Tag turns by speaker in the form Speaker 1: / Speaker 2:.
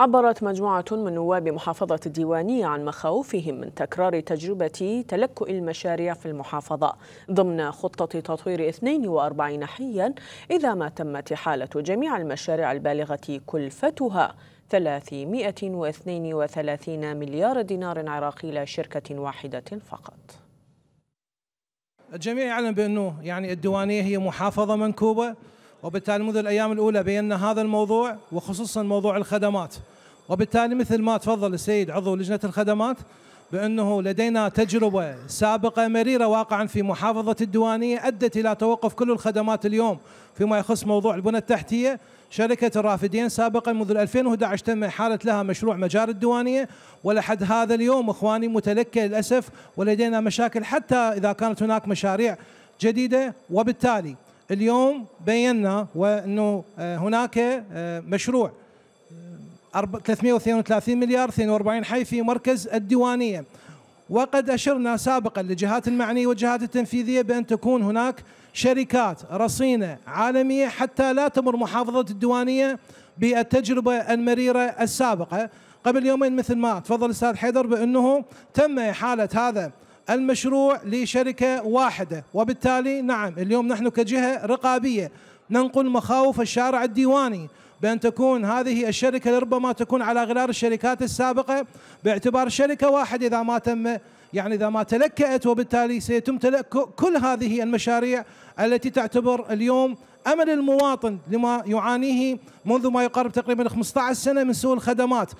Speaker 1: عبرت مجموعة من نواب محافظة الديوانية عن مخاوفهم من تكرار تجربة تلكؤ المشاريع في المحافظة ضمن خطة تطوير 42 حيا إذا ما تمت حالة جميع المشاريع البالغة كلفتها 332 مليار دينار عراقي لشركة شركة واحدة فقط
Speaker 2: الجميع يعلم بأنه يعني الديوانية هي محافظة منكوبة وبالتالي منذ الأيام الأولى بينا هذا الموضوع وخصوصا موضوع الخدمات وبالتالي مثل ما تفضل السيد عضو لجنة الخدمات بأنه لدينا تجربة سابقة مريرة واقعا في محافظة الديوانية أدت إلى توقف كل الخدمات اليوم فيما يخص موضوع البنى التحتية شركة الرافدين سابقا منذ 2011 تم إحالة لها مشروع مجار الديوانية ولحد هذا اليوم إخواني متلكة للأسف ولدينا مشاكل حتى إذا كانت هناك مشاريع جديدة وبالتالي اليوم بينا وانه آه، هناك آه، مشروع 332 آه، مليار 42 حي في مركز الديوانيه وقد اشرنا سابقا للجهات المعنيه والجهات التنفيذيه بان تكون هناك شركات رصينه عالميه حتى لا تمر محافظه الديوانيه بالتجربه المريره السابقه قبل يومين مثل ما تفضل الاستاذ حيدر بانه تم احاله هذا المشروع لشركه واحده وبالتالي نعم اليوم نحن كجهه رقابيه ننقل مخاوف الشارع الديواني بأن تكون هذه الشركة لربما تكون على غرار الشركات السابقة باعتبار شركة واحدة إذا ما تم يعني إذا ما تلكأت وبالتالي سيتم تلكؤ كل هذه المشاريع التي تعتبر اليوم أمل المواطن لما يعانيه منذ ما يقارب تقريبا 15 سنة من سوء الخدمات